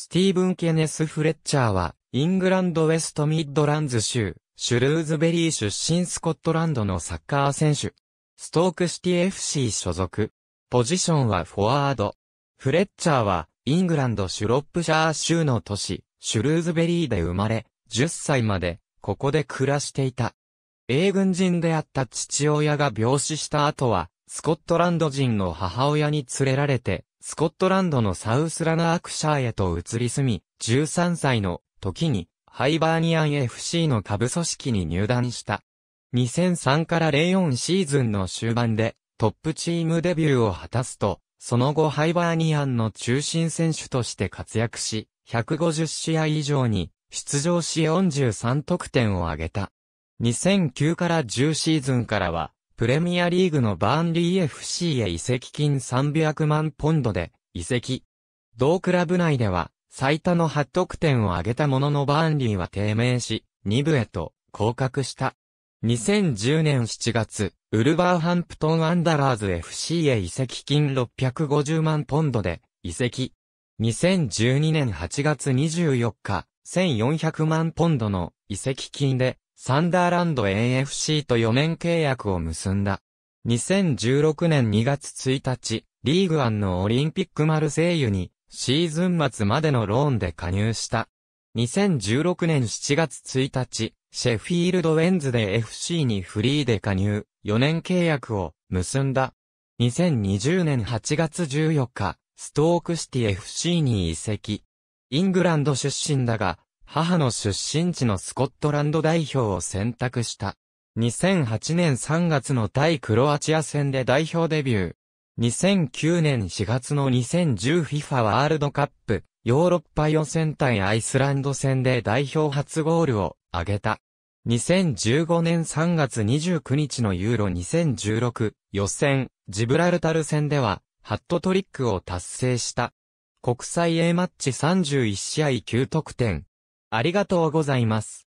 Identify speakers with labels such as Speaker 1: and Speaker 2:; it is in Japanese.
Speaker 1: スティーブン・ケネス・フレッチャーは、イングランド・ウェスト・ミッドランズ州、シュルーズベリー出身スコットランドのサッカー選手。ストークシティ FC 所属。ポジションはフォワード。フレッチャーは、イングランド・シュロップシャー州の都市、シュルーズベリーで生まれ、10歳まで、ここで暮らしていた。英軍人であった父親が病死した後は、スコットランド人の母親に連れられて、スコットランドのサウスラナークシャーへと移り住み、13歳の時にハイバーニアン FC の下部組織に入団した。2003から04シーズンの終盤でトップチームデビューを果たすと、その後ハイバーニアンの中心選手として活躍し、150試合以上に出場し43得点を挙げた。2009から10シーズンからはプレミアリーグのバーンリー FC へ移籍金300万ポンドで移籍。同クラブ内では最多の8得点を挙げたもののバーンリーは低迷し、2部へと降格した。2010年7月、ウルバーハンプトンアンダラーズ FC へ移籍金650万ポンドで移籍。2012年8月24日、1400万ポンドの移籍金でサンダーランド AFC と4年契約を結んだ。2016年2月1日、リーグアンのオリンピックマルセイユに、シーズン末までのローンで加入した。2016年7月1日、シェフィールドウェンズで FC にフリーで加入、4年契約を結んだ。2020年8月14日、ストークシティ FC に移籍。イングランド出身だが、母の出身地のスコットランド代表を選択した。2008年3月の対クロアチア戦で代表デビュー。2009年4月の 2010FIFA ワールドカップ、ヨーロッパ予選対アイスランド戦で代表初ゴールを挙げた。2015年3月29日のユーロ2016予選、ジブラルタル戦では、ハットトリックを達成した。国際 A マッチ31試合9得点、ありがとうございます。